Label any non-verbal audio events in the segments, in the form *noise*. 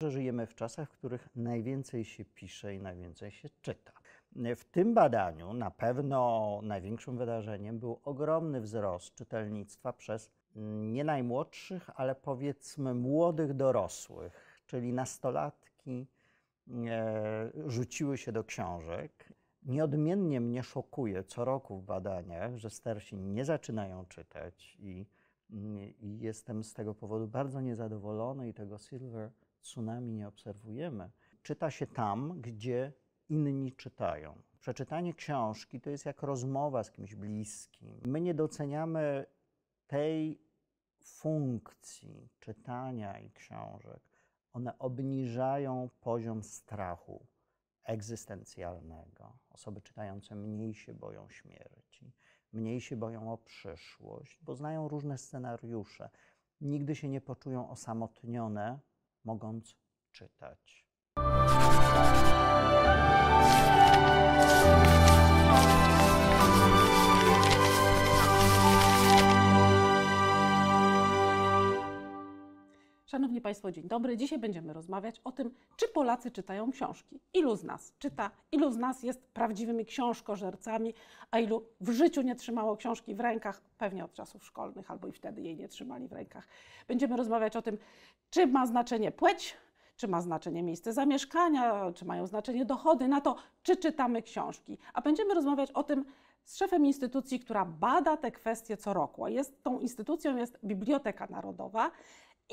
że żyjemy w czasach, w których najwięcej się pisze i najwięcej się czyta. W tym badaniu na pewno największym wydarzeniem był ogromny wzrost czytelnictwa przez nie najmłodszych, ale powiedzmy młodych dorosłych, czyli nastolatki e, rzuciły się do książek. Nieodmiennie mnie szokuje co roku w badaniach, że starsi nie zaczynają czytać i, i jestem z tego powodu bardzo niezadowolony i tego Silver tsunami nie obserwujemy, czyta się tam, gdzie inni czytają. Przeczytanie książki to jest jak rozmowa z kimś bliskim. My nie doceniamy tej funkcji czytania i książek. One obniżają poziom strachu egzystencjalnego. Osoby czytające mniej się boją śmierci, mniej się boją o przyszłość, bo znają różne scenariusze. Nigdy się nie poczują osamotnione mogąc czytać. Szanowni Państwo, dzień dobry. Dzisiaj będziemy rozmawiać o tym, czy Polacy czytają książki. Ilu z nas czyta, ilu z nas jest prawdziwymi książkożercami, a ilu w życiu nie trzymało książki w rękach, pewnie od czasów szkolnych, albo i wtedy jej nie trzymali w rękach. Będziemy rozmawiać o tym, czy ma znaczenie płeć, czy ma znaczenie miejsce zamieszkania, czy mają znaczenie dochody, na to, czy czytamy książki. A będziemy rozmawiać o tym, z szefem instytucji, która bada te kwestie co roku. Jest, tą instytucją jest Biblioteka Narodowa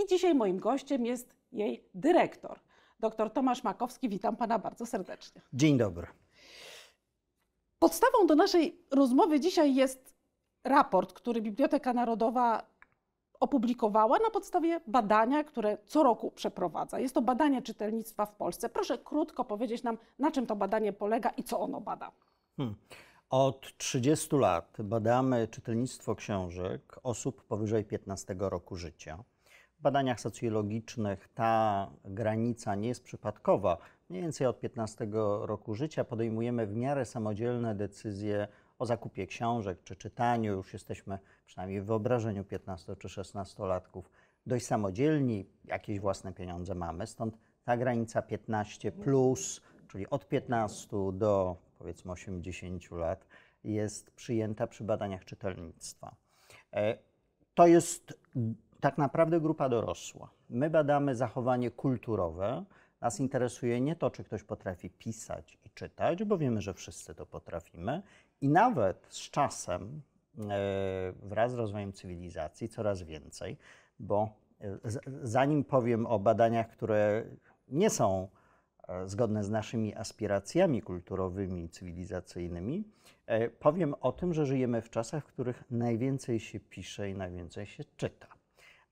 i dzisiaj moim gościem jest jej dyrektor, dr Tomasz Makowski. Witam pana bardzo serdecznie. Dzień dobry. Podstawą do naszej rozmowy dzisiaj jest raport, który Biblioteka Narodowa opublikowała na podstawie badania, które co roku przeprowadza. Jest to badanie czytelnictwa w Polsce. Proszę krótko powiedzieć nam, na czym to badanie polega i co ono bada. Hmm. Od 30 lat badamy czytelnictwo książek osób powyżej 15 roku życia badaniach socjologicznych ta granica nie jest przypadkowa. Mniej więcej od 15 roku życia podejmujemy w miarę samodzielne decyzje o zakupie książek czy czytaniu. Już jesteśmy przynajmniej w wyobrażeniu 15 czy 16-latków dość samodzielni, jakieś własne pieniądze mamy, stąd ta granica 15 plus, czyli od 15 do powiedzmy 80 lat jest przyjęta przy badaniach czytelnictwa. E, to jest tak naprawdę grupa dorosła. My badamy zachowanie kulturowe. Nas interesuje nie to, czy ktoś potrafi pisać i czytać, bo wiemy, że wszyscy to potrafimy. I nawet z czasem, e, wraz z rozwojem cywilizacji, coraz więcej, bo e, zanim powiem o badaniach, które nie są e, zgodne z naszymi aspiracjami kulturowymi i cywilizacyjnymi, powiem o tym, że żyjemy w czasach, w których najwięcej się pisze i najwięcej się czyta.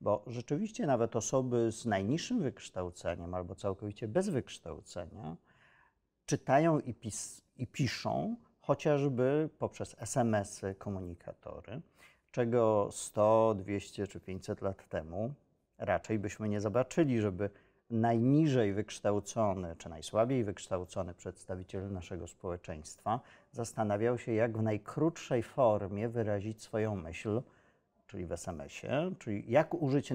Bo rzeczywiście nawet osoby z najniższym wykształceniem albo całkowicie bez wykształcenia czytają i, pis i piszą chociażby poprzez SMS-y, komunikatory, czego 100, 200 czy 500 lat temu raczej byśmy nie zobaczyli, żeby najniżej wykształcony czy najsłabiej wykształcony przedstawiciel naszego społeczeństwa zastanawiał się, jak w najkrótszej formie wyrazić swoją myśl czyli w SMS-ie, czyli jak użyć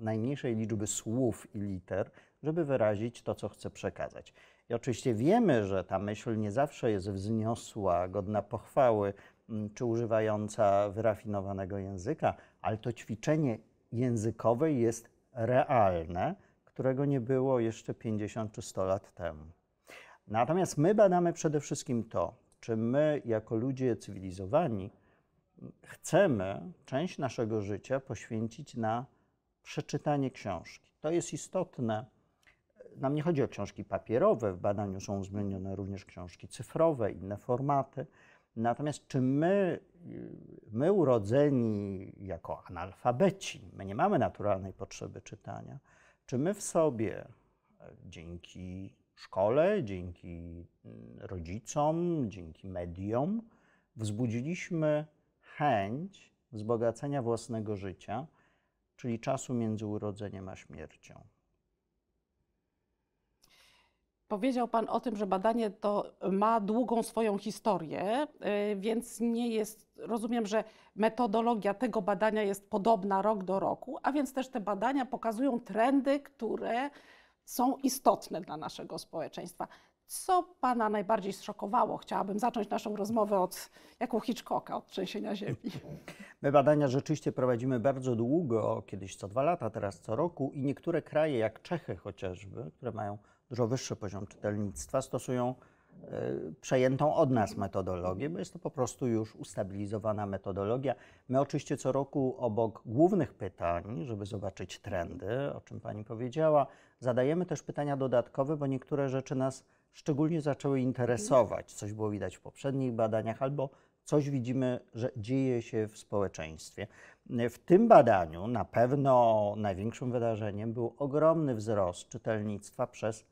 najmniejszej liczby słów i liter, żeby wyrazić to, co chce przekazać. I oczywiście wiemy, że ta myśl nie zawsze jest wzniosła, godna pochwały, mm, czy używająca wyrafinowanego języka, ale to ćwiczenie językowe jest realne, którego nie było jeszcze 50 czy 100 lat temu. Natomiast my badamy przede wszystkim to, czy my, jako ludzie cywilizowani, chcemy część naszego życia poświęcić na przeczytanie książki. To jest istotne. Nam nie chodzi o książki papierowe, w badaniu są uwzględnione również książki cyfrowe, inne formaty. Natomiast czy my, my urodzeni jako analfabeci, my nie mamy naturalnej potrzeby czytania, czy my w sobie dzięki szkole, dzięki mm, rodzicom, dzięki mediom wzbudziliśmy chęć wzbogacenia własnego życia, czyli czasu między urodzeniem a śmiercią. Powiedział Pan o tym, że badanie to ma długą swoją historię, y, więc nie jest, rozumiem, że metodologia tego badania jest podobna rok do roku, a więc też te badania pokazują trendy, które są istotne dla naszego społeczeństwa. Co Pana najbardziej zszokowało? Chciałabym zacząć naszą rozmowę od, jak u Hitchcocka, od trzęsienia ziemi. *laughs* My badania rzeczywiście prowadzimy bardzo długo, kiedyś co dwa lata, teraz co roku i niektóre kraje, jak Czechy chociażby, które mają dużo wyższy poziom czytelnictwa, stosują e, przejętą od nas metodologię, bo jest to po prostu już ustabilizowana metodologia. My oczywiście co roku obok głównych pytań, żeby zobaczyć trendy, o czym Pani powiedziała, zadajemy też pytania dodatkowe, bo niektóre rzeczy nas szczególnie zaczęły interesować. Coś było widać w poprzednich badaniach, albo coś widzimy, że dzieje się w społeczeństwie. W tym badaniu na pewno największym wydarzeniem był ogromny wzrost czytelnictwa przez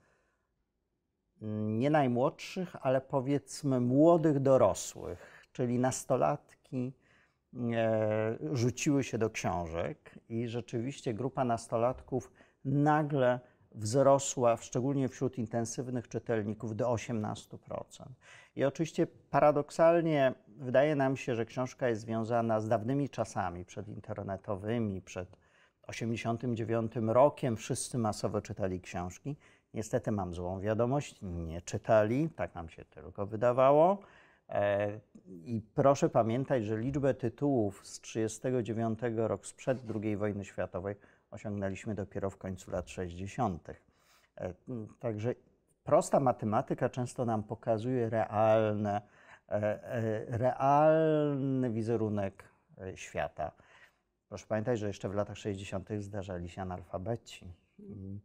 nie najmłodszych, ale powiedzmy młodych dorosłych, czyli nastolatki e, rzuciły się do książek i rzeczywiście grupa nastolatków nagle wzrosła, szczególnie wśród intensywnych czytelników, do 18%. I oczywiście paradoksalnie wydaje nam się, że książka jest związana z dawnymi czasami przedinternetowymi, przed 89 rokiem wszyscy masowo czytali książki. Niestety mam złą wiadomość, nie czytali, tak nam się tylko wydawało. E, I proszę pamiętać, że liczbę tytułów z 1939 roku sprzed II wojny światowej osiągnęliśmy dopiero w końcu lat 60. E, także prosta matematyka często nam pokazuje realne, e, e, realny wizerunek świata. Proszę pamiętać, że jeszcze w latach 60. zdarzali się analfabeci. Mm,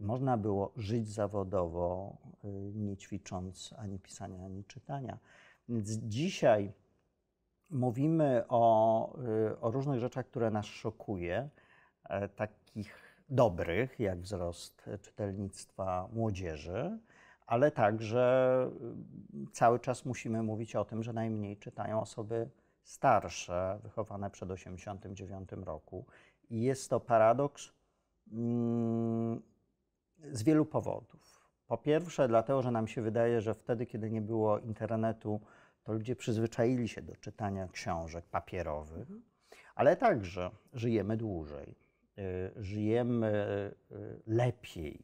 można było żyć zawodowo, nie ćwicząc ani pisania, ani czytania. Więc dzisiaj mówimy o, o różnych rzeczach, które nas szokuje E, takich dobrych, jak wzrost czytelnictwa młodzieży, ale także y, cały czas musimy mówić o tym, że najmniej czytają osoby starsze, wychowane przed 89 roku. I jest to paradoks mm, z wielu powodów. Po pierwsze, dlatego, że nam się wydaje, że wtedy, kiedy nie było internetu, to ludzie przyzwyczaili się do czytania książek papierowych, mhm. ale także żyjemy dłużej Y, żyjemy y, lepiej.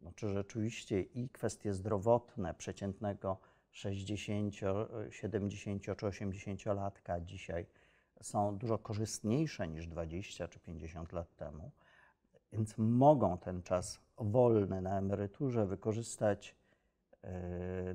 Znaczy rzeczywiście i kwestie zdrowotne przeciętnego 60, 70 czy 80-latka dzisiaj są dużo korzystniejsze niż 20 czy 50 lat temu, więc mogą ten czas wolny na emeryturze wykorzystać y,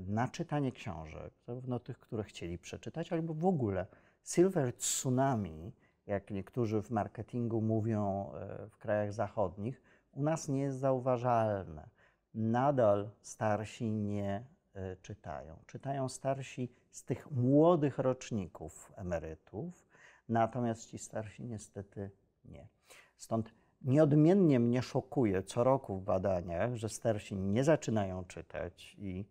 na czytanie książek, zarówno tych, które chcieli przeczytać, albo w ogóle Silver Tsunami jak niektórzy w marketingu mówią e, w krajach zachodnich, u nas nie jest zauważalne. Nadal starsi nie e, czytają. Czytają starsi z tych młodych roczników emerytów, natomiast ci starsi niestety nie. Stąd nieodmiennie mnie szokuje co roku w badaniach, że starsi nie zaczynają czytać i,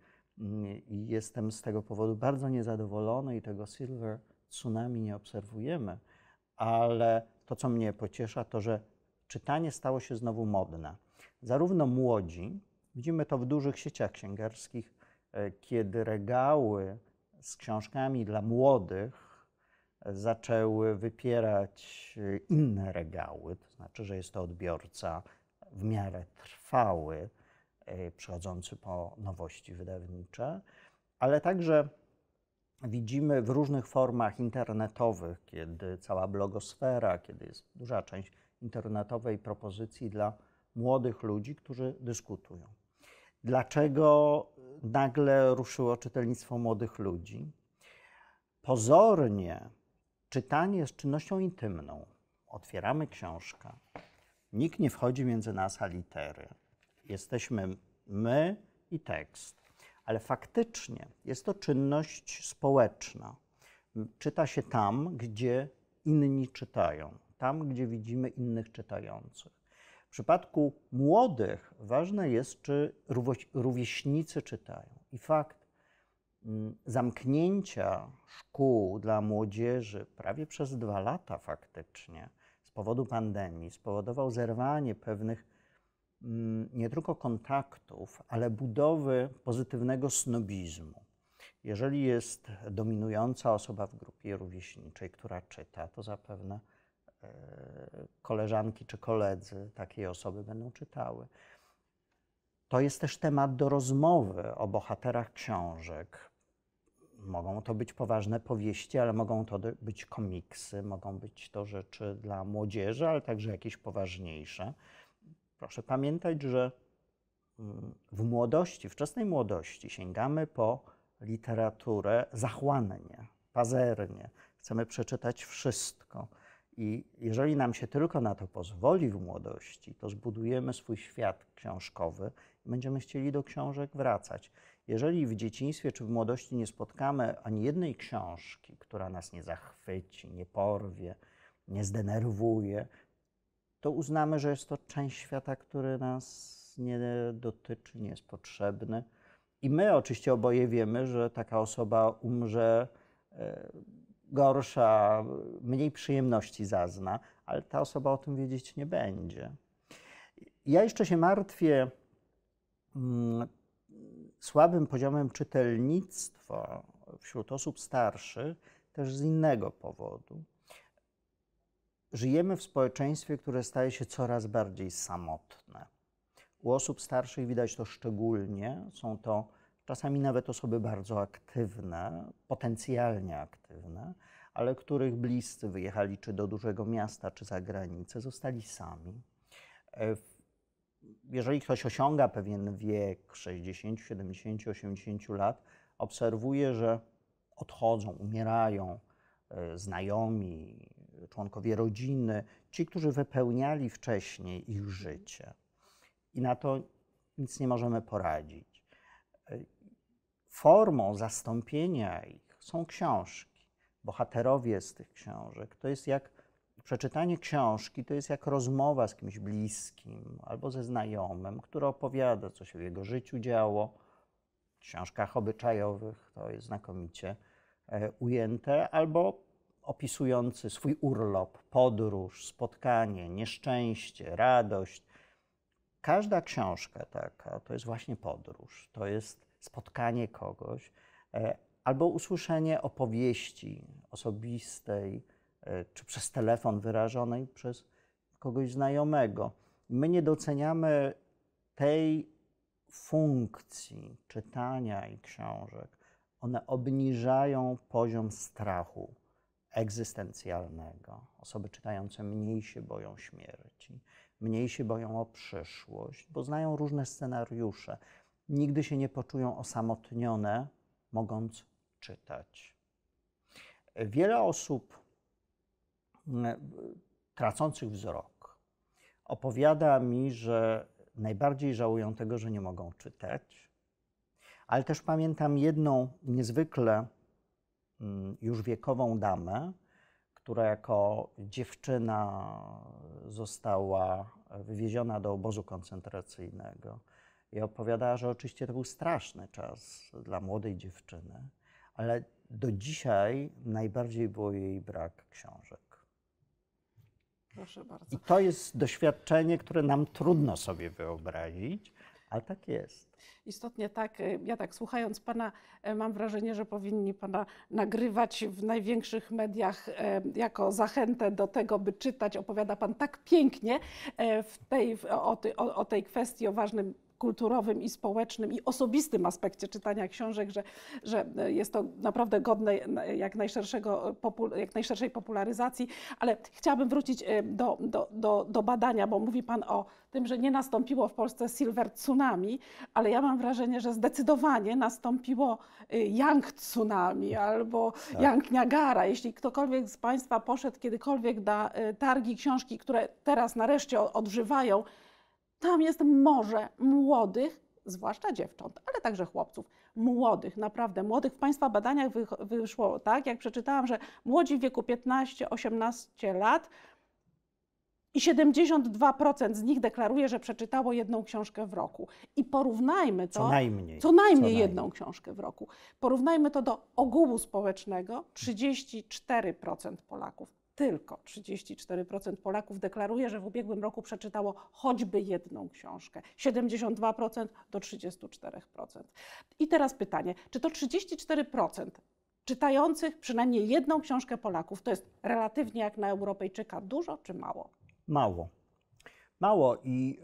i jestem z tego powodu bardzo niezadowolony i tego silver tsunami nie obserwujemy ale to, co mnie pociesza, to że czytanie stało się znowu modne. Zarówno młodzi, widzimy to w dużych sieciach księgarskich, e, kiedy regały z książkami dla młodych zaczęły wypierać e, inne regały, to znaczy, że jest to odbiorca w miarę trwały, e, przychodzący po nowości wydawnicze, ale także widzimy w różnych formach internetowych, kiedy cała blogosfera, kiedy jest duża część internetowej propozycji dla młodych ludzi, którzy dyskutują. Dlaczego nagle ruszyło czytelnictwo młodych ludzi? Pozornie czytanie jest czynnością intymną. Otwieramy książkę, nikt nie wchodzi między nas a litery. Jesteśmy my i tekst ale faktycznie jest to czynność społeczna. Czyta się tam, gdzie inni czytają, tam, gdzie widzimy innych czytających. W przypadku młodych ważne jest, czy rówieśnicy czytają. I fakt mm, zamknięcia szkół dla młodzieży prawie przez dwa lata faktycznie z powodu pandemii spowodował zerwanie pewnych Mm, nie tylko kontaktów, ale budowy pozytywnego snobizmu. Jeżeli jest dominująca osoba w grupie rówieśniczej, która czyta, to zapewne e, koleżanki czy koledzy takiej osoby będą czytały. To jest też temat do rozmowy o bohaterach książek. Mogą to być poważne powieści, ale mogą to być komiksy, mogą być to rzeczy dla młodzieży, ale także jakieś poważniejsze proszę pamiętać, że y, w młodości, wczesnej młodości sięgamy po literaturę zachłannie, pazernie. Chcemy przeczytać wszystko. I jeżeli nam się tylko na to pozwoli w młodości, to zbudujemy swój świat książkowy i będziemy chcieli do książek wracać. Jeżeli w dzieciństwie czy w młodości nie spotkamy ani jednej książki, która nas nie zachwyci, nie porwie, nie zdenerwuje, to uznamy, że jest to część świata, który nas nie dotyczy, nie jest potrzebny. I my oczywiście oboje wiemy, że taka osoba umrze e, gorsza, mniej przyjemności zazna, ale ta osoba o tym wiedzieć nie będzie. Ja jeszcze się martwię mm, słabym poziomem czytelnictwa wśród osób starszych też z innego powodu. Żyjemy w społeczeństwie, które staje się coraz bardziej samotne. U osób starszych widać to szczególnie. Są to czasami nawet osoby bardzo aktywne, potencjalnie aktywne, ale których bliscy wyjechali czy do dużego miasta, czy za granicę, zostali sami. E, jeżeli ktoś osiąga pewien wiek 60, 70, 80 lat, obserwuje, że odchodzą, umierają e, znajomi, członkowie rodziny, ci, którzy wypełniali wcześniej ich życie. I na to nic nie możemy poradzić. Formą zastąpienia ich są książki, bohaterowie z tych książek. To jest jak przeczytanie książki, to jest jak rozmowa z kimś bliskim albo ze znajomym, który opowiada, co się w jego życiu działo. W książkach obyczajowych to jest znakomicie e, ujęte, albo opisujący swój urlop, podróż, spotkanie, nieszczęście, radość. Każda książka taka to jest właśnie podróż, to jest spotkanie kogoś e, albo usłyszenie opowieści osobistej e, czy przez telefon wyrażonej przez kogoś znajomego. My nie doceniamy tej funkcji czytania i książek. One obniżają poziom strachu egzystencjalnego. Osoby czytające mniej się boją śmierci, mniej się boją o przyszłość, bo znają różne scenariusze. Nigdy się nie poczują osamotnione, mogąc czytać. Wiele osób mm, tracących wzrok opowiada mi, że najbardziej żałują tego, że nie mogą czytać, ale też pamiętam jedną niezwykle Mm, już wiekową damę, która jako dziewczyna została wywieziona do obozu koncentracyjnego. I opowiadała, że oczywiście to był straszny czas dla młodej dziewczyny, ale do dzisiaj najbardziej było jej brak książek. Proszę bardzo. I to jest doświadczenie, które nam trudno sobie wyobrazić, ale tak jest. Istotnie tak. Y, ja tak słuchając Pana, y, mam wrażenie, że powinni Pana nagrywać w największych mediach y, jako zachętę do tego, by czytać. Opowiada Pan tak pięknie w tej, o, o tej kwestii, o ważnym kulturowym i społecznym i osobistym aspekcie czytania książek, że, że jest to naprawdę godne jak, najszerszego, jak najszerszej popularyzacji. Ale chciałabym wrócić e, do, do, do, do badania, bo mówi Pan o tym, że nie nastąpiło w Polsce silver tsunami, ale ja mam wrażenie, że zdecydowanie nastąpiło e, Young tsunami albo tak. yang Niagara. Jeśli ktokolwiek z Państwa poszedł kiedykolwiek na e, targi książki, które teraz nareszcie odżywają, tam jest morze młodych, zwłaszcza dziewcząt, ale także chłopców, młodych, naprawdę młodych. W Państwa badaniach wyszło tak, jak przeczytałam, że młodzi w wieku 15-18 lat i 72% z nich deklaruje, że przeczytało jedną książkę w roku. I porównajmy to. Co najmniej. Co najmniej, co najmniej. jedną książkę w roku. Porównajmy to do ogółu społecznego 34% Polaków tylko 34% Polaków deklaruje, że w ubiegłym roku przeczytało choćby jedną książkę. 72% do 34%. I teraz pytanie, czy to 34% czytających przynajmniej jedną książkę Polaków to jest relatywnie jak na Europejczyka dużo czy mało? Mało. Mało i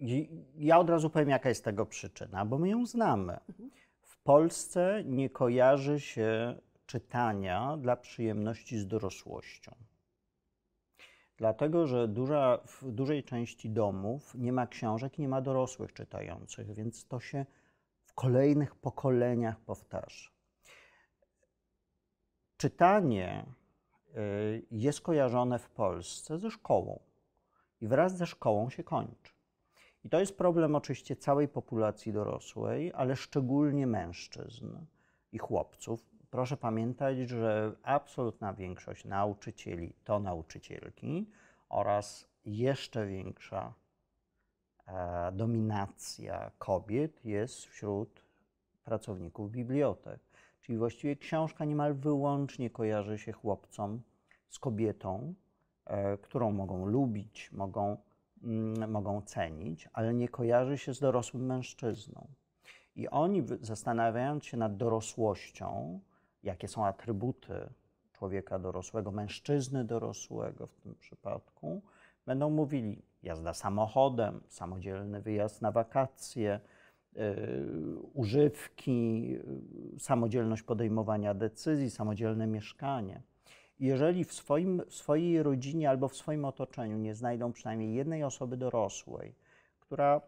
e, ja od razu powiem, jaka jest tego przyczyna, bo my ją znamy. Mhm. W Polsce nie kojarzy się czytania dla przyjemności z dorosłością. Dlatego, że duża, w dużej części domów nie ma książek i nie ma dorosłych czytających, więc to się w kolejnych pokoleniach powtarza. Czytanie y, jest kojarzone w Polsce ze szkołą i wraz ze szkołą się kończy. I to jest problem oczywiście całej populacji dorosłej, ale szczególnie mężczyzn i chłopców, proszę pamiętać, że absolutna większość nauczycieli to nauczycielki oraz jeszcze większa e, dominacja kobiet jest wśród pracowników bibliotek. Czyli właściwie książka niemal wyłącznie kojarzy się chłopcom z kobietą, e, którą mogą lubić, mogą, mm, mogą cenić, ale nie kojarzy się z dorosłym mężczyzną. I oni, zastanawiając się nad dorosłością, jakie są atrybuty człowieka dorosłego, mężczyzny dorosłego w tym przypadku, będą mówili jazda samochodem, samodzielny wyjazd na wakacje, y, używki, y, samodzielność podejmowania decyzji, samodzielne mieszkanie. Jeżeli w, swoim, w swojej rodzinie albo w swoim otoczeniu nie znajdą przynajmniej jednej osoby dorosłej, która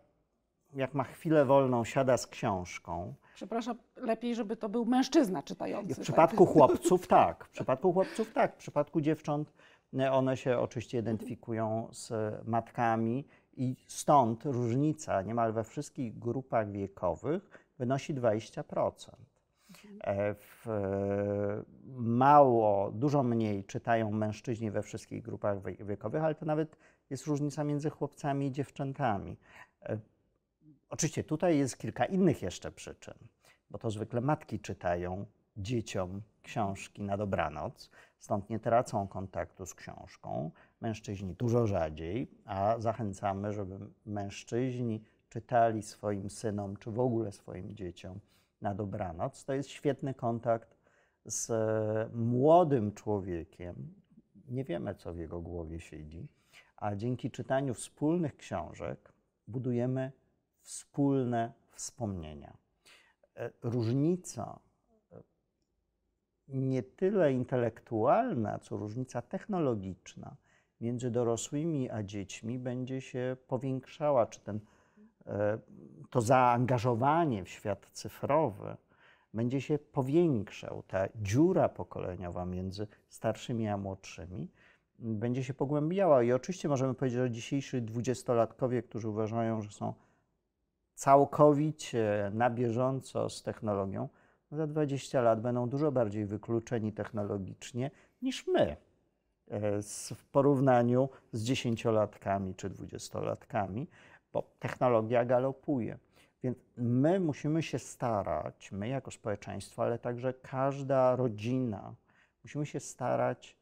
jak ma chwilę wolną, siada z książką. Przepraszam, lepiej, żeby to był mężczyzna czytający. W tak? przypadku tak? chłopców *laughs* tak, w przypadku chłopców tak, w przypadku dziewcząt e, one się oczywiście identyfikują z matkami i stąd różnica niemal we wszystkich grupach wiekowych wynosi 20%. E, w, e, mało, dużo mniej czytają mężczyźni we wszystkich grupach wiekowych, ale to nawet jest różnica między chłopcami i dziewczętami. Oczywiście tutaj jest kilka innych jeszcze przyczyn, bo to zwykle matki czytają dzieciom książki na dobranoc, stąd nie tracą kontaktu z książką. Mężczyźni dużo rzadziej, a zachęcamy, żeby mężczyźni czytali swoim synom, czy w ogóle swoim dzieciom na dobranoc. To jest świetny kontakt z e, młodym człowiekiem. Nie wiemy, co w jego głowie siedzi, a dzięki czytaniu wspólnych książek budujemy wspólne wspomnienia. E, różnica e, nie tyle intelektualna, co różnica technologiczna między dorosłymi a dziećmi będzie się powiększała, czy ten, e, to zaangażowanie w świat cyfrowy będzie się powiększał, ta dziura pokoleniowa między starszymi a młodszymi będzie się pogłębiała. I oczywiście możemy powiedzieć, że dzisiejsi dwudziestolatkowie, którzy uważają, że są całkowicie na bieżąco z technologią, za 20 lat będą dużo bardziej wykluczeni technologicznie niż my e, w porównaniu z dziesięciolatkami czy dwudziestolatkami, bo technologia galopuje. Więc my musimy się starać, my jako społeczeństwo, ale także każda rodzina, musimy się starać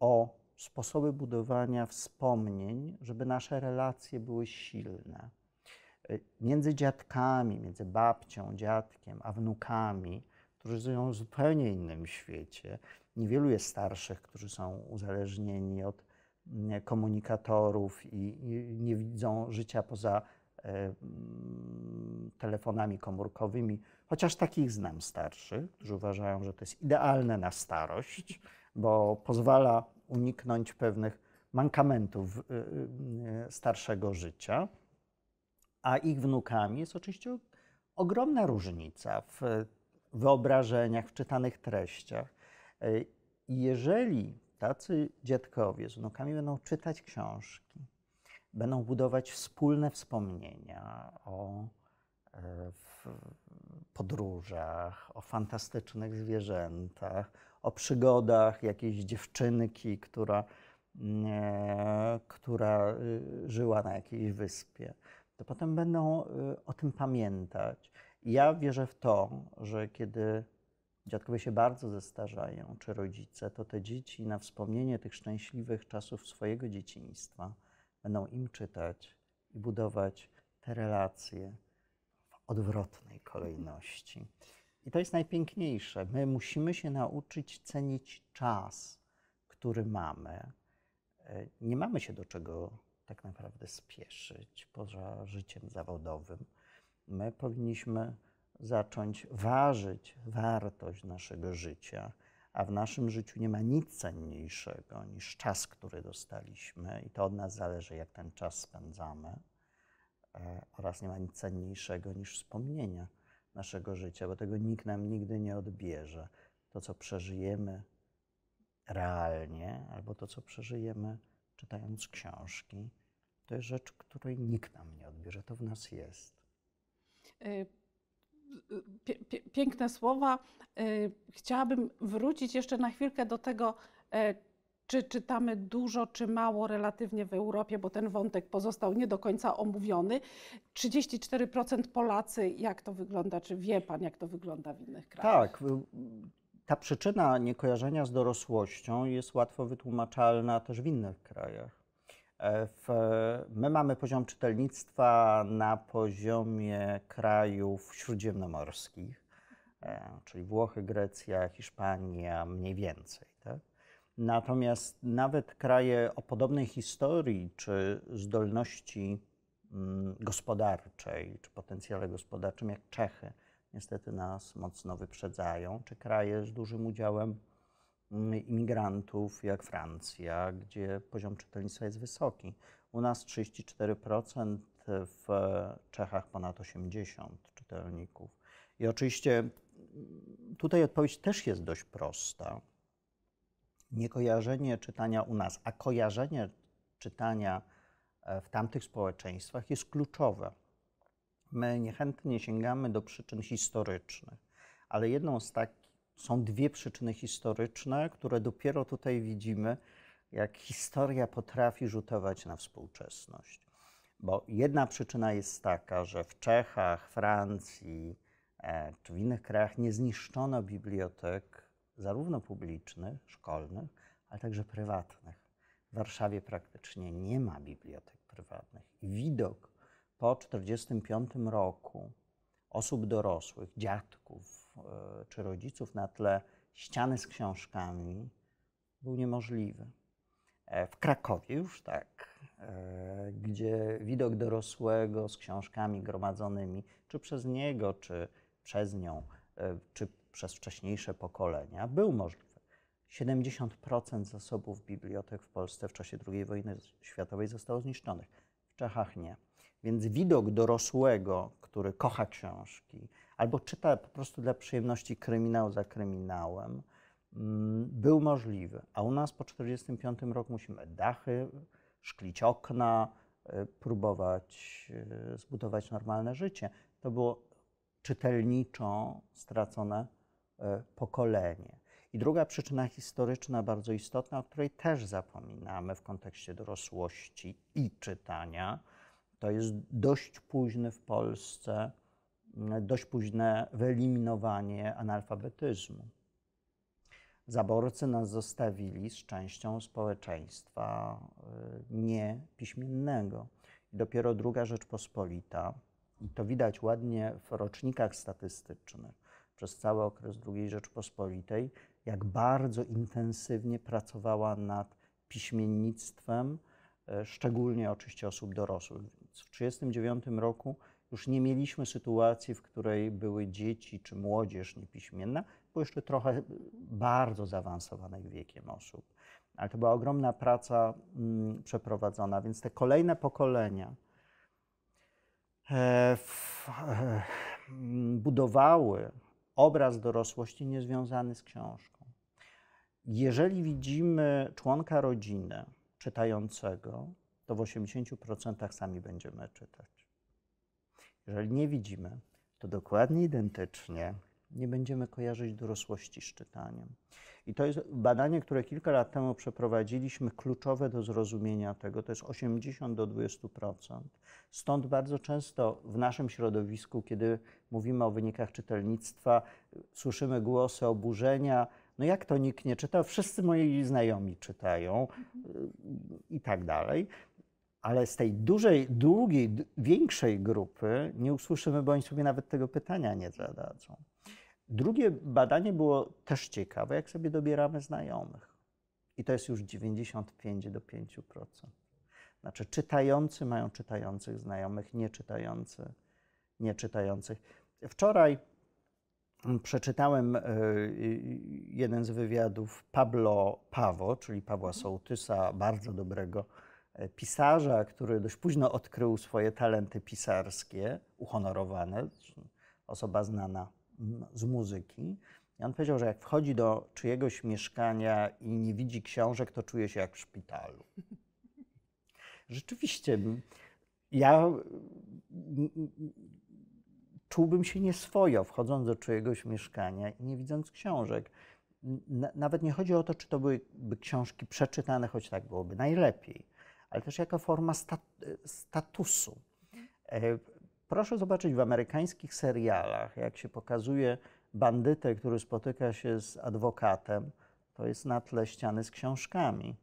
o sposoby budowania wspomnień, żeby nasze relacje były silne. E, między dziadkami, między babcią, dziadkiem, a wnukami, którzy żyją w zupełnie innym świecie. Niewielu jest starszych, którzy są uzależnieni od mm, komunikatorów i, nie widzą życia poza e, mm, telefonami komórkowymi, chociaż takich znam starszych, którzy uważają, że to jest idealne na starość, bo pozwala uniknąć pewnych mankamentów starszego życia a ich wnukami jest oczywiście ogromna różnica w e, wyobrażeniach, w czytanych treściach. E, jeżeli tacy dziadkowie z wnukami będą czytać książki, będą budować wspólne wspomnienia o e, podróżach, o fantastycznych zwierzętach, o przygodach jakiejś dziewczynki, która, mm, która y, żyła na jakiejś wyspie to potem będą y, o tym pamiętać. I ja wierzę w to, że kiedy dziadkowie się bardzo zestarzają, czy rodzice, to te dzieci na wspomnienie tych szczęśliwych czasów swojego dzieciństwa będą im czytać i budować te relacje w odwrotnej kolejności. I to jest najpiękniejsze. My musimy się nauczyć cenić czas, który mamy. Y, nie mamy się do czego tak naprawdę spieszyć poza życiem zawodowym. My powinniśmy zacząć ważyć wartość naszego życia, a w naszym życiu nie ma nic cenniejszego niż czas, który dostaliśmy, i to od nas zależy, jak ten czas spędzamy, e, oraz nie ma nic cenniejszego niż wspomnienia naszego życia, bo tego nikt nam nigdy nie odbierze. To, co przeżyjemy realnie, albo to, co przeżyjemy czytając książki, to jest rzecz, której nikt nam nie odbierze, to w nas jest. E, piękne słowa. E, chciałabym wrócić jeszcze na chwilkę do tego, e, czy czytamy dużo, czy mało relatywnie w Europie, bo ten wątek pozostał nie do końca omówiony. 34% Polacy, jak to wygląda, czy wie Pan, jak to wygląda w innych krajach? Tak, ta przyczyna niekojarzenia z dorosłością jest łatwo wytłumaczalna też w innych krajach. E, w, my mamy poziom czytelnictwa na poziomie krajów śródziemnomorskich, e, czyli Włochy, Grecja, Hiszpania, mniej więcej. Tak? Natomiast nawet kraje o podobnej historii czy zdolności mm, gospodarczej, czy potencjale gospodarczym, jak Czechy, niestety nas mocno wyprzedzają, czy kraje z dużym udziałem mm, imigrantów, jak Francja, gdzie poziom czytelnictwa jest wysoki. U nas 34%, w Czechach ponad 80 czytelników. I oczywiście mm, tutaj odpowiedź też jest dość prosta. Niekojarzenie czytania u nas, a kojarzenie czytania e, w tamtych społeczeństwach jest kluczowe my niechętnie sięgamy do przyczyn historycznych, ale jedną z takich są dwie przyczyny historyczne, które dopiero tutaj widzimy, jak historia potrafi rzutować na współczesność. Bo jedna przyczyna jest taka, że w Czechach, Francji e, czy w innych krajach nie zniszczono bibliotek, zarówno publicznych, szkolnych, ale także prywatnych. W Warszawie praktycznie nie ma bibliotek prywatnych. I widok po 1945 roku osób dorosłych, dziadków e, czy rodziców na tle ściany z książkami był niemożliwy. E, w Krakowie już tak, e, gdzie widok dorosłego z książkami gromadzonymi, czy przez niego, czy przez nią, czy przez wcześniejsze pokolenia, był możliwy. 70% zasobów bibliotek w Polsce w czasie II wojny światowej zostało zniszczonych. W Czechach nie. Więc widok dorosłego, który kocha książki, albo czyta po prostu dla przyjemności kryminał za kryminałem, mm, był możliwy. A u nas po 1945 roku musimy dachy, szklić okna, y, próbować y, zbudować normalne życie. To było czytelniczo stracone y, pokolenie. I druga przyczyna historyczna, bardzo istotna, o której też zapominamy w kontekście dorosłości i czytania, to jest dość późne w Polsce, mm, dość późne wyeliminowanie analfabetyzmu. Zaborcy nas zostawili z częścią społeczeństwa y, niepiśmiennego. I dopiero druga Rzeczpospolita, i to widać ładnie w rocznikach statystycznych przez cały okres II Rzeczpospolitej, jak bardzo intensywnie pracowała nad piśmiennictwem, y, szczególnie oczywiście osób dorosłych. 1939 roku już nie mieliśmy sytuacji, w której były dzieci czy młodzież niepiśmienna, bo jeszcze trochę bardzo zaawansowanych wiekiem osób. Ale to była ogromna praca mm, przeprowadzona, więc te kolejne pokolenia e, e, budowały obraz dorosłości niezwiązany z książką. Jeżeli widzimy członka rodziny czytającego, to w 80% sami będziemy czytać. Jeżeli nie widzimy, to dokładnie identycznie nie będziemy kojarzyć dorosłości z czytaniem. I to jest badanie, które kilka lat temu przeprowadziliśmy, kluczowe do zrozumienia tego, to jest 80 do 20%. Stąd bardzo często w naszym środowisku, kiedy mówimy o wynikach czytelnictwa, słyszymy głosy oburzenia, no jak to nikt nie czyta, wszyscy moi znajomi czytają mhm. y, i tak dalej ale z tej dużej, drugiej, większej grupy nie usłyszymy, bo oni sobie nawet tego pytania nie zadadzą. Drugie badanie było też ciekawe, jak sobie dobieramy znajomych. I to jest już 95 do 5%. Znaczy, czytający mają czytających znajomych, nieczytający, nieczytających. Wczoraj mm, przeczytałem e, jeden z wywiadów Pablo Pawo, czyli Pawła Sołtysa, bardzo dobrego E, pisarza, który dość późno odkrył swoje talenty pisarskie, uhonorowane, osoba znana z muzyki. I on powiedział, że jak wchodzi do czyjegoś mieszkania i nie widzi książek, to czuje się jak w szpitalu. *laughs* Rzeczywiście, ja czułbym się nieswojo, wchodząc do czyjegoś mieszkania i nie widząc książek. Nawet nie chodzi o to, czy to byłyby książki przeczytane, choć tak byłoby najlepiej ale też jako forma statusu. E, proszę zobaczyć w amerykańskich serialach, jak się pokazuje bandytę, który spotyka się z adwokatem, to jest na tle ściany z książkami,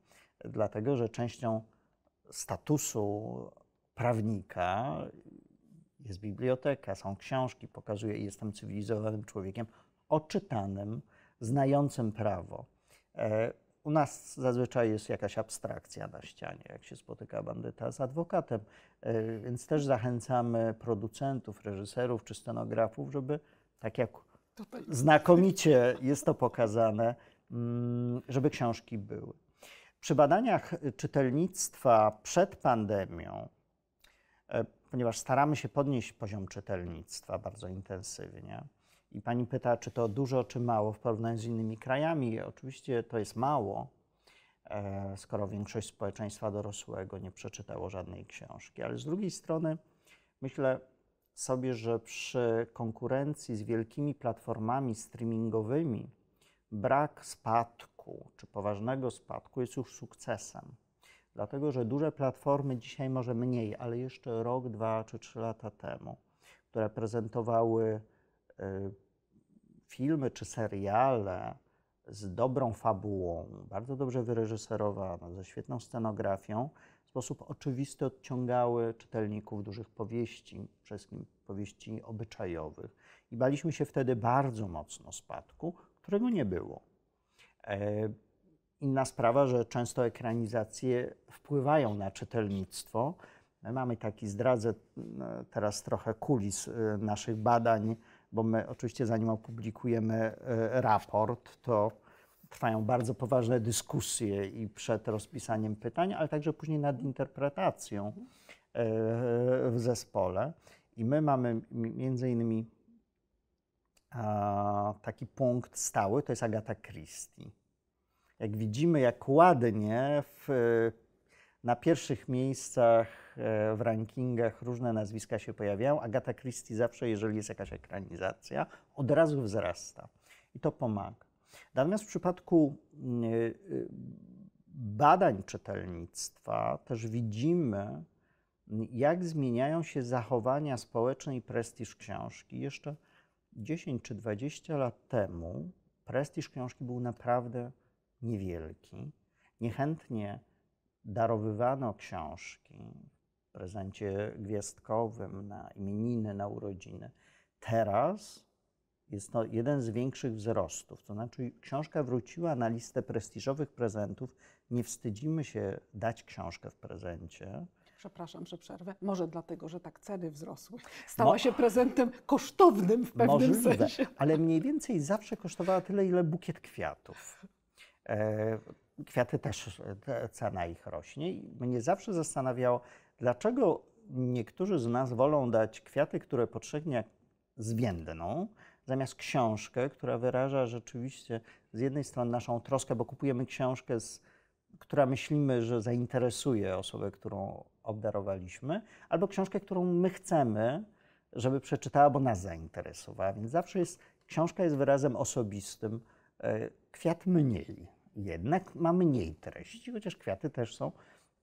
dlatego że częścią statusu prawnika jest biblioteka, są książki, pokazuje, jestem cywilizowanym człowiekiem, oczytanym, znającym prawo. E, u nas zazwyczaj jest jakaś abstrakcja na ścianie, jak się spotyka bandyta z adwokatem. E, więc też zachęcamy producentów, reżyserów czy scenografów, żeby tak jak znakomicie jest to pokazane, mm, żeby książki były. Przy badaniach czytelnictwa przed pandemią, e, ponieważ staramy się podnieść poziom czytelnictwa bardzo intensywnie, i pani pyta, czy to dużo, czy mało w porównaniu z innymi krajami. Oczywiście to jest mało, e, skoro większość społeczeństwa dorosłego nie przeczytało żadnej książki. Ale z drugiej strony myślę sobie, że przy konkurencji z wielkimi platformami streamingowymi brak spadku czy poważnego spadku jest już sukcesem. Dlatego, że duże platformy dzisiaj może mniej, ale jeszcze rok, dwa czy trzy lata temu, które prezentowały y, filmy czy seriale z dobrą fabułą, bardzo dobrze wyreżyserowaną, ze świetną scenografią, w sposób oczywisty odciągały czytelników dużych powieści, przede wszystkim powieści obyczajowych. I baliśmy się wtedy bardzo mocno spadku, którego nie było. E, inna sprawa, że często ekranizacje wpływają na czytelnictwo. My mamy taki, zdradzę e, teraz trochę kulis e, naszych badań, bo my oczywiście zanim opublikujemy e, raport, to trwają bardzo poważne dyskusje i przed rozpisaniem pytań, ale także później nad interpretacją e, w zespole. I my mamy między innymi taki punkt stały, to jest Agata Christie. Jak widzimy, jak ładnie w na pierwszych miejscach e, w rankingach różne nazwiska się pojawiają. Agata Christie zawsze, jeżeli jest jakaś ekranizacja, od razu wzrasta i to pomaga. Natomiast w przypadku mm, e, e, badań czytelnictwa też widzimy, mm, jak zmieniają się zachowania społeczne i prestiż książki. Jeszcze 10 czy 20 lat temu prestiż książki był naprawdę niewielki. Niechętnie darowywano książki w prezencie gwiazdkowym na imieniny, na urodziny. Teraz jest to jeden z większych wzrostów. To znaczy, książka wróciła na listę prestiżowych prezentów. Nie wstydzimy się dać książkę w prezencie. Przepraszam, że przerwę. Może dlatego, że tak ceny wzrosły. Stała no, się prezentem kosztownym w pewnym możliwe, sensie. Ale mniej więcej zawsze kosztowała tyle, ile bukiet kwiatów. E, kwiaty też, cena ich rośnie. I mnie zawsze zastanawiało, dlaczego niektórzy z nas wolą dać kwiaty, które potrzebnie zwiędną, zamiast książkę, która wyraża rzeczywiście z jednej strony naszą troskę, bo kupujemy książkę, z, która myślimy, że zainteresuje osobę, którą obdarowaliśmy, albo książkę, którą my chcemy, żeby przeczytała, bo nas zainteresowała. Więc zawsze jest, książka jest wyrazem osobistym, e, kwiat mniej jednak ma mniej treści, chociaż kwiaty też są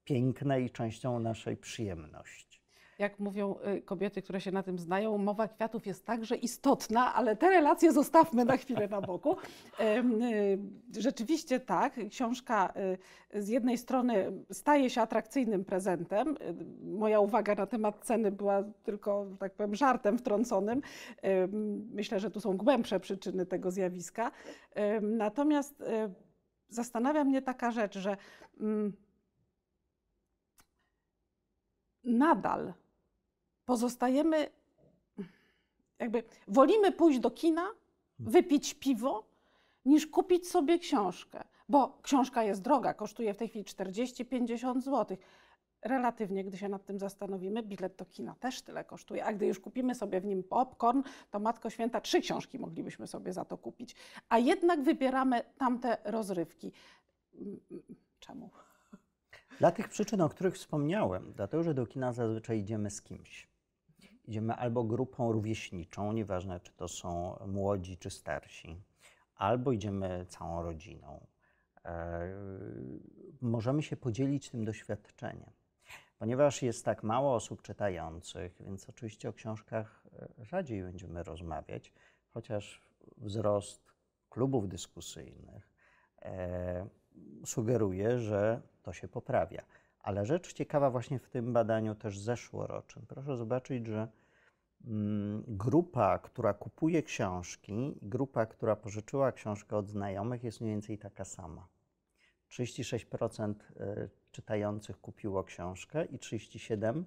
piękne i częścią naszej przyjemności. Jak mówią y, kobiety, które się na tym znają, mowa kwiatów jest także istotna, ale te relacje zostawmy na chwilę na boku. Y, rzeczywiście tak, książka y, z jednej strony staje się atrakcyjnym prezentem. Moja uwaga na temat ceny była tylko, że tak powiem, żartem wtrąconym. Myślę, że tu są głębsze przyczyny tego zjawiska. Natomiast zastanawia mnie taka rzecz, że mm, nadal pozostajemy, jakby wolimy pójść do kina, hmm. wypić piwo, niż kupić sobie książkę. Bo książka jest droga, kosztuje w tej chwili 40-50 zł relatywnie, gdy się nad tym zastanowimy, bilet do kina też tyle kosztuje, a gdy już kupimy sobie w nim popcorn, to Matko Święta trzy książki moglibyśmy sobie za to kupić, a jednak wybieramy tamte rozrywki. Mm, mm, czemu? Dla tych przyczyn, o których wspomniałem, dlatego że do kina zazwyczaj idziemy z kimś. Idziemy albo grupą rówieśniczą, nieważne czy to są młodzi czy starsi, albo idziemy całą rodziną. E, możemy się podzielić tym doświadczeniem. Ponieważ jest tak mało osób czytających, więc oczywiście o książkach e, rzadziej będziemy rozmawiać, chociaż wzrost klubów dyskusyjnych e, sugeruje, że to się poprawia. Ale rzecz ciekawa właśnie w tym badaniu też zeszłorocznym. Proszę zobaczyć, że mm, grupa, która kupuje książki, grupa, która pożyczyła książkę od znajomych jest mniej więcej taka sama. 36% e, czytających kupiło książkę i 37%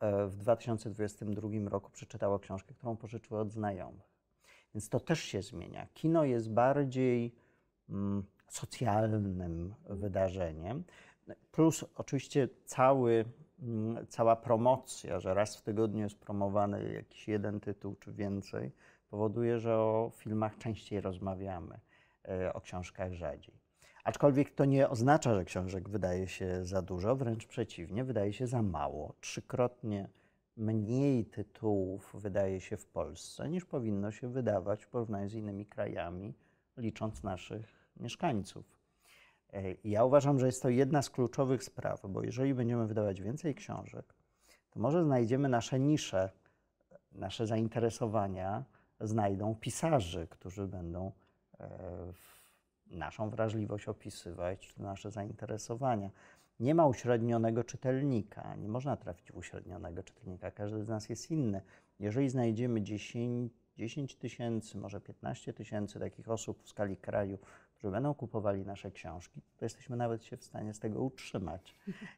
e, w 2022 roku przeczytało książkę, którą pożyczyły od znajomych. Więc to też się zmienia. Kino jest bardziej mm, socjalnym wydarzeniem. Plus oczywiście cały, mm, cała promocja, że raz w tygodniu jest promowany jakiś jeden tytuł czy więcej, powoduje, że o filmach częściej rozmawiamy, e, o książkach rzadziej. Aczkolwiek to nie oznacza, że książek wydaje się za dużo, wręcz przeciwnie, wydaje się za mało. Trzykrotnie mniej tytułów wydaje się w Polsce niż powinno się wydawać w porównaniu z innymi krajami, licząc naszych mieszkańców. E, ja uważam, że jest to jedna z kluczowych spraw, bo jeżeli będziemy wydawać więcej książek, to może znajdziemy nasze nisze, e, nasze zainteresowania znajdą pisarzy, którzy będą e, w naszą wrażliwość opisywać, czy nasze zainteresowania. Nie ma uśrednionego czytelnika, nie można trafić w uśrednionego czytelnika, każdy z nas jest inny. Jeżeli znajdziemy 10, tysięcy, może 15 tysięcy takich osób w skali kraju, którzy będą kupowali nasze książki, to jesteśmy nawet się w stanie z tego utrzymać.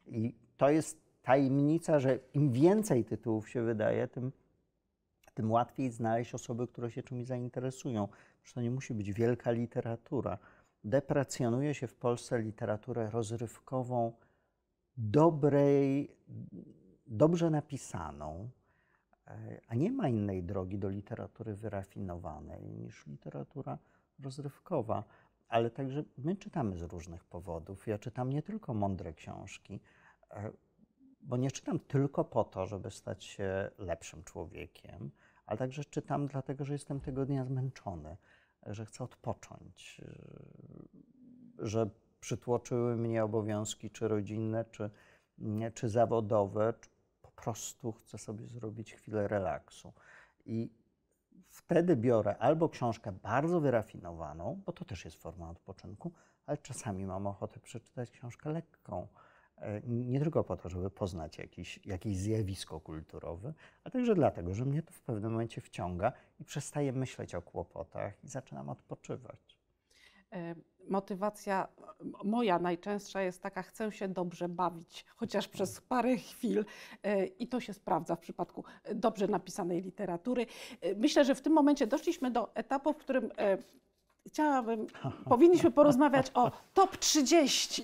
I to jest tajemnica, że im więcej tytułów się wydaje, tym, tym łatwiej znaleźć osoby, które się czymś zainteresują. Przecież to nie musi być wielka literatura deprecjonuje się w Polsce literaturę rozrywkową dobrej, dobrze napisaną, e, a nie ma innej drogi do literatury wyrafinowanej niż literatura rozrywkowa. Ale także my czytamy z różnych powodów. Ja czytam nie tylko mądre książki, e, bo nie czytam tylko po to, żeby stać się lepszym człowiekiem, ale także czytam dlatego, że jestem tego dnia zmęczony że chcę odpocząć, że przytłoczyły mnie obowiązki czy rodzinne, czy, czy zawodowe, czy po prostu chcę sobie zrobić chwilę relaksu. I wtedy biorę albo książkę bardzo wyrafinowaną, bo to też jest forma odpoczynku, ale czasami mam ochotę przeczytać książkę lekką. E, nie tylko po to, żeby poznać jakiś, jakieś zjawisko kulturowe, ale także dlatego, że mnie to w pewnym momencie wciąga i przestaję myśleć o kłopotach i zaczynam odpoczywać. E, motywacja moja najczęstsza jest taka, chcę się dobrze bawić, chociaż przez mm. parę chwil e, i to się sprawdza w przypadku dobrze napisanej literatury. Myślę, że w tym momencie doszliśmy do etapu, w którym chciałabym, *laughs* powinniśmy porozmawiać o top 30.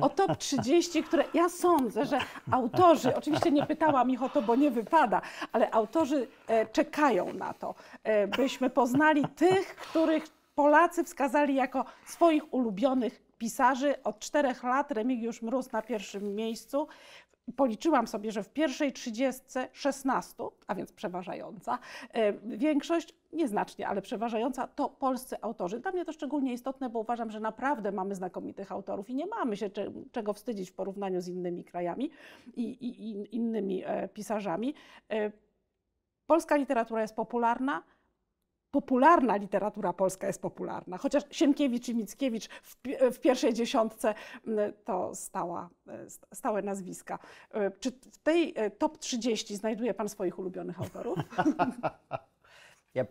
O top 30, które ja sądzę, że autorzy, oczywiście nie pytałam ich o to, bo nie wypada, ale autorzy e, czekają na to, e, byśmy poznali tych, których Polacy wskazali jako swoich ulubionych pisarzy. Od czterech lat Remigiusz Mróz na pierwszym miejscu policzyłam sobie, że w pierwszej trzydziestce 16, a więc przeważająca, e, większość, nieznacznie, ale przeważająca, to polscy autorzy. Dla mnie to szczególnie istotne, bo uważam, że naprawdę mamy znakomitych autorów i nie mamy się czego wstydzić w porównaniu z innymi krajami i, innymi e, pisarzami. E, polska literatura jest popularna, popularna literatura polska jest popularna. Chociaż Sienkiewicz i Mickiewicz w, w pierwszej dziesiątce to stała, e, stałe nazwiska. E, czy w tej e, top 30 znajduje Pan swoich ulubionych autorów? *laughs* ja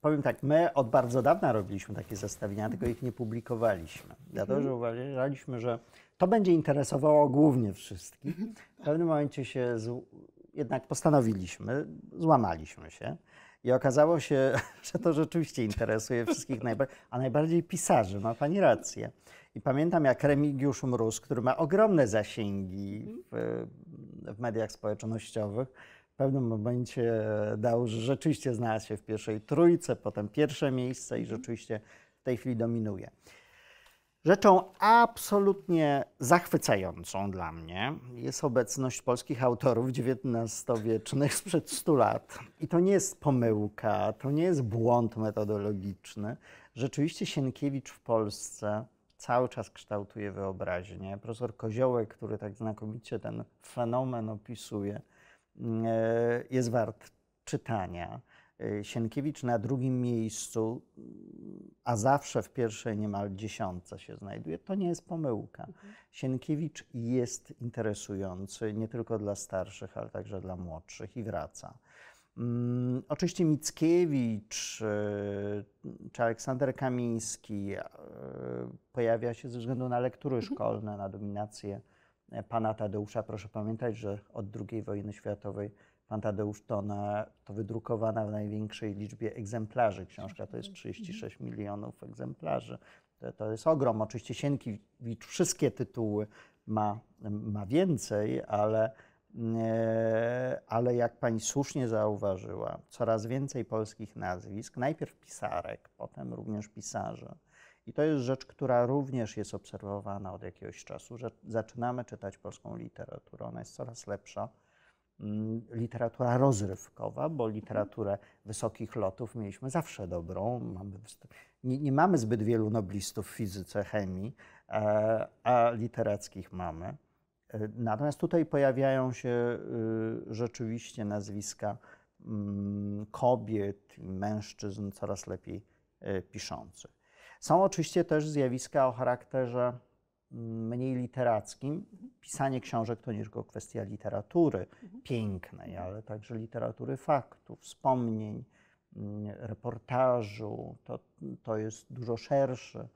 powiem tak, my od bardzo dawna robiliśmy takie zestawienia, tylko ich nie publikowaliśmy. Dlatego, że mhm. uważaliśmy, że to będzie interesowało głównie wszystkich. W pewnym momencie się z, jednak postanowiliśmy, złamaliśmy się i okazało się, *laughs* że to rzeczywiście interesuje wszystkich najbardziej, a najbardziej pisarzy, ma pani rację. I pamiętam jak Remigiusz Mróz, który ma ogromne zasięgi w, w mediach społecznościowych, w pewnym momencie dał, że rzeczywiście znalazł się w pierwszej trójce, potem pierwsze miejsce i rzeczywiście w tej chwili dominuje. Rzeczą absolutnie zachwycającą dla mnie jest obecność polskich autorów XIX-wiecznych sprzed 100 lat. I to nie jest pomyłka, to nie jest błąd metodologiczny. Rzeczywiście Sienkiewicz w Polsce cały czas kształtuje wyobraźnię. Profesor Koziołek, który tak znakomicie ten fenomen opisuje, mm, e, jest wart czytania. Y, Sienkiewicz na drugim miejscu, a zawsze w pierwszej niemal dziesiątce się znajduje, to nie jest pomyłka. Mhm. Sienkiewicz jest interesujący nie tylko dla starszych, ale także dla młodszych i wraca. Mm, oczywiście Mickiewicz y, czy Aleksander Kamiński y, pojawia się ze względu na lektury mhm. szkolne, na dominację pana Tadeusza. Proszę pamiętać, że od II wojny światowej Pan Tadeusz Tona, to wydrukowana w największej liczbie egzemplarzy książka, to jest 36 mhm. milionów egzemplarzy. To, to jest ogrom. Oczywiście Sienkiewicz wszystkie tytuły ma, ma więcej, ale, ale jak pani słusznie zauważyła, coraz więcej polskich nazwisk, najpierw pisarek, potem również pisarzy. I to jest rzecz, która również jest obserwowana od jakiegoś czasu, że zaczynamy czytać polską literaturę, ona jest coraz lepsza Mm, literatura rozrywkowa, bo literaturę wysokich lotów mieliśmy zawsze dobrą. Mamy, nie, nie, mamy zbyt wielu noblistów w fizyce, chemii, e, a literackich mamy. E, natomiast tutaj pojawiają się y, rzeczywiście nazwiska mm, kobiet i mężczyzn coraz lepiej e, piszących. Są oczywiście też zjawiska o charakterze mniej literackim. Pisanie książek to nie tylko kwestia literatury mhm. pięknej, tak. ale także literatury faktów, wspomnień, mm, reportażu. To, to jest dużo szerszy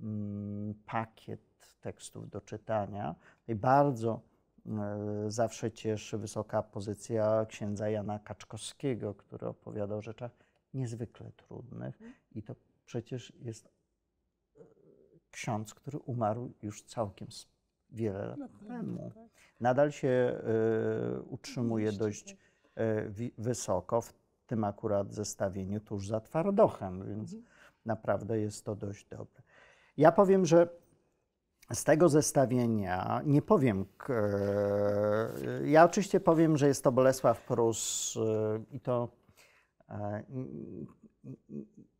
mm, pakiet tekstów do czytania. I bardzo e, zawsze cieszy wysoka pozycja księdza Jana Kaczkowskiego, który opowiada o rzeczach niezwykle trudnych mhm. i to przecież jest ksiądz, który umarł już całkiem wiele lat no, tak, temu. Tak. Nadal się y, utrzymuje dość y, wysoko, w tym akurat zestawieniu tuż za twardochem, więc mhm. naprawdę jest to dość dobre. Ja powiem, że z tego zestawienia nie powiem. E, ja oczywiście powiem, że jest to Bolesław Prus i to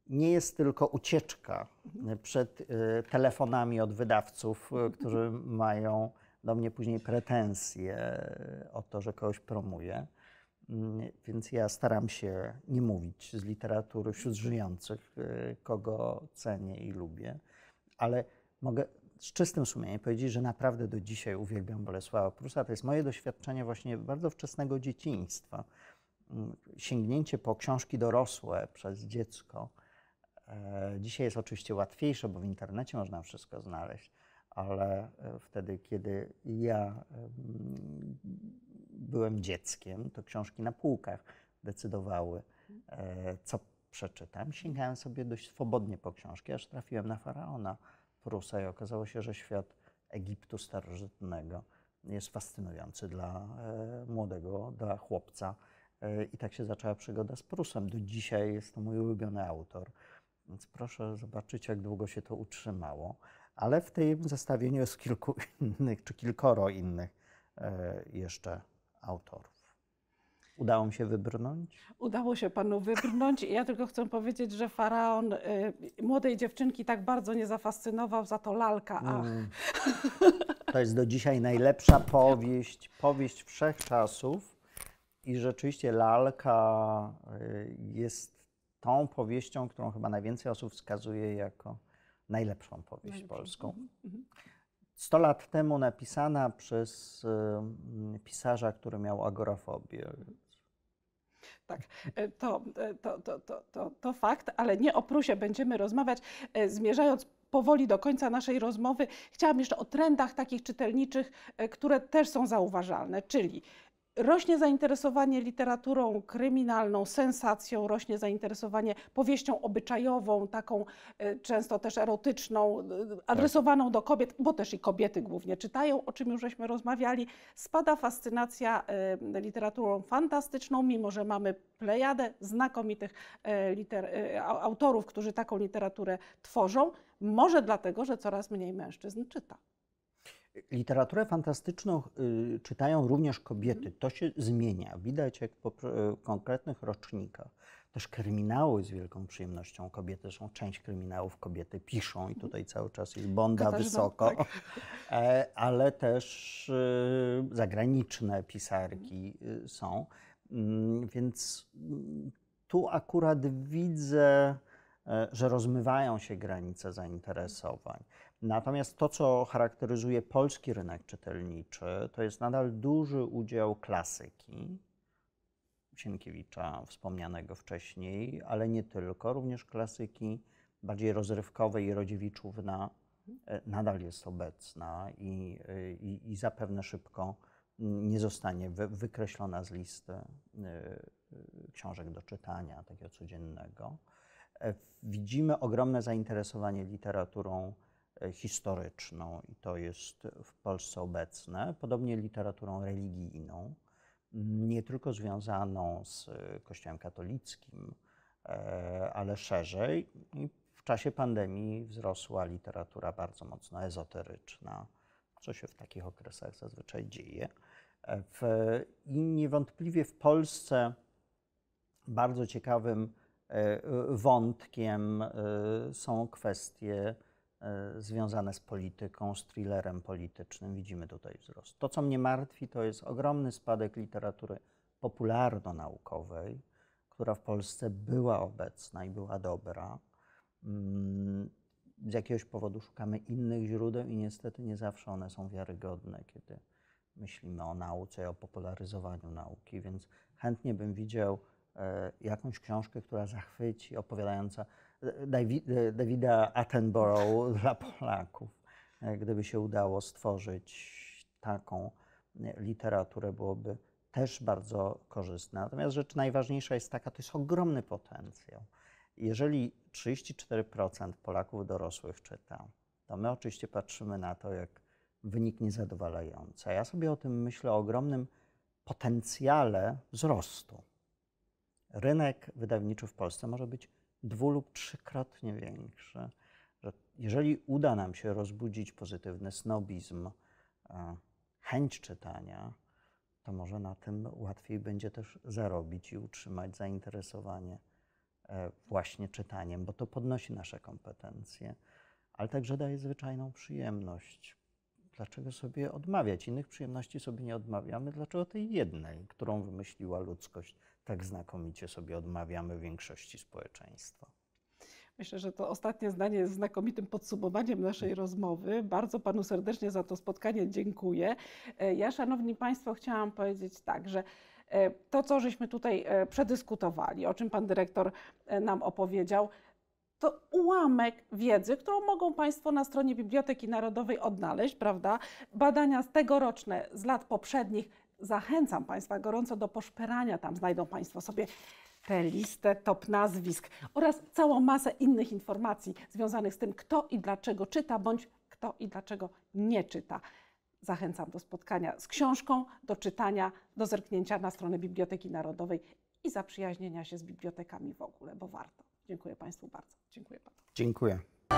nie jest tylko ucieczka e, przed e, telefonami od wydawców, e, którzy mają do mnie później pretensje o to, że kogoś promuję. Mm, więc ja staram się nie mówić z literatury wśród żyjących, kogo cenię i lubię, ale mogę z czystym sumieniem powiedzieć, że naprawdę do dzisiaj uwielbiam Bolesława Prusa. To jest moje doświadczenie właśnie bardzo wczesnego dzieciństwa. Mm, sięgnięcie po książki dorosłe przez dziecko E, dzisiaj jest oczywiście łatwiejsze, bo w internecie można wszystko znaleźć, ale e, wtedy, kiedy ja byłem dzieckiem, to książki na półkach decydowały, e, co przeczytam. Sięgałem sobie dość swobodnie po książki, aż trafiłem na faraona Prusa i okazało się, że świat Egiptu starożytnego jest fascynujący dla młodego, dla chłopca. I tak się zaczęła przygoda z Prusem. Do dzisiaj jest to mój ulubiony autor. Więc proszę zobaczyć, jak długo się to utrzymało. Ale w tym zestawieniu jest kilku *laughs* innych, czy kilkoro innych e, jeszcze autorów. Udało mi się wybrnąć? Udało się panu wybrnąć. Ja tylko chcę powiedzieć, że faraon e, młodej dziewczynki tak bardzo nie zafascynował, za to lalka. Mm. *laughs* To jest do dzisiaj najlepsza powieść, powieść wszechczasów. I rzeczywiście lalka e, jest tą powieścią, którą chyba najwięcej osób wskazuje jako najlepszą powieść najlepszą. polską. 100 mhm, mhm. lat temu napisana przez pisarza, który miał agorafobię. Tak, e, e, to, to, to, to, to fakt, ale nie o Prusie będziemy rozmawiać, e, zmierzając powoli do końca naszej rozmowy, chciałam jeszcze o trendach takich czytelniczych, które też są zauważalne, czyli Rośnie zainteresowanie literaturą kryminalną, sensacją, rośnie zainteresowanie powieścią obyczajową, taką e, często też erotyczną, e, adresowaną do kobiet, bo też i kobiety głównie czytają, o czym już żeśmy rozmawiali. Spada fascynacja e, literaturą fantastyczną, mimo że mamy plejadę znakomitych liter, autorów, którzy taką literaturę tworzą. Może dlatego, że coraz mniej mężczyzn czyta. Literaturę fantastyczną y, czytają również kobiety. To się zmienia. Widać jak po y, konkretnych rocznikach. Też kryminały z wielką przyjemnością kobiety, są część kryminałów kobiety piszą i tutaj cały czas jest bonda Katarzyna, wysoko, tak. *laughs* E, ale też y, zagraniczne pisarki są. Mm, więc mm, tu akurat widzę, e, że rozmywają się granice zainteresowań. Natomiast to, co charakteryzuje polski rynek czytelniczy, to jest nadal duży udział klasyki, Sienkiewicza wspomnianego wcześniej, ale nie tylko, również klasyki bardziej rozrywkowej i rodziewiczówna e, nadal jest obecna i, e, i, i zapewne szybko nie zostanie wykreślona z listy e, książek do czytania, takiego codziennego. Widzimy ogromne zainteresowanie literaturą E, historyczną i to jest w Polsce obecne, podobnie literaturą religijną, mm, nie tylko związaną z e, Kościołem katolickim, e, ale szerzej. w czasie pandemii wzrosła literatura bardzo mocno ezoteryczna, co się w takich okresach zazwyczaj dzieje. W, I niewątpliwie w Polsce bardzo ciekawym wątkiem są kwestie E, związane z polityką, z thrillerem politycznym. Widzimy tutaj wzrost. To, co mnie martwi, to jest ogromny spadek literatury popularno-naukowej, która w Polsce była obecna i była dobra. Mm, z jakiegoś powodu szukamy innych źródeł i niestety nie zawsze one są wiarygodne, kiedy myślimy o nauce i o popularyzowaniu nauki, więc chętnie bym widział e, jakąś książkę, która zachwyci, opowiadająca Davida Attenborough dla Polaków. E, gdyby się udało stworzyć taką e, literaturę, byłoby też bardzo korzystne. Natomiast rzecz najważniejsza jest taka, to jest ogromny potencjał. Jeżeli 34% Polaków dorosłych czyta, to my oczywiście patrzymy na to, jak wynik niezadowalający. A ja sobie o tym myślę, o ogromnym potencjale wzrostu. Rynek wydawniczy w Polsce może być dwu lub trzykrotnie większe. Że jeżeli uda nam się rozbudzić pozytywny snobizm, e, chęć czytania, to może na tym łatwiej będzie też zarobić i utrzymać zainteresowanie e, właśnie czytaniem, bo to podnosi nasze kompetencje, ale także daje zwyczajną przyjemność. Dlaczego sobie odmawiać? Innych przyjemności sobie nie odmawiamy, dlaczego tej jednej, którą wymyśliła ludzkość, tak znakomicie sobie odmawiamy większości społeczeństwa. Myślę, że to ostatnie zdanie jest znakomitym podsumowaniem naszej rozmowy. Bardzo Panu serdecznie za to spotkanie dziękuję. E, ja, Szanowni Państwo, chciałam powiedzieć tak, że e, to, co żeśmy tutaj e, przedyskutowali, o czym Pan Dyrektor nam opowiedział, to ułamek wiedzy, którą mogą Państwo na stronie Biblioteki Narodowej odnaleźć, prawda? Badania z tegoroczne, z lat poprzednich zachęcam Państwa gorąco do poszperania. Tam znajdą Państwo sobie tę listę top nazwisk oraz całą masę innych informacji związanych z tym, kto i dlaczego czyta, bądź kto i dlaczego nie czyta. Zachęcam do spotkania z książką, do czytania, do zerknięcia na stronę Biblioteki Narodowej i zaprzyjaźnienia się z bibliotekami w ogóle, bo warto. Dziękuję Państwu bardzo. Dziękuję bardzo. Dziękuję.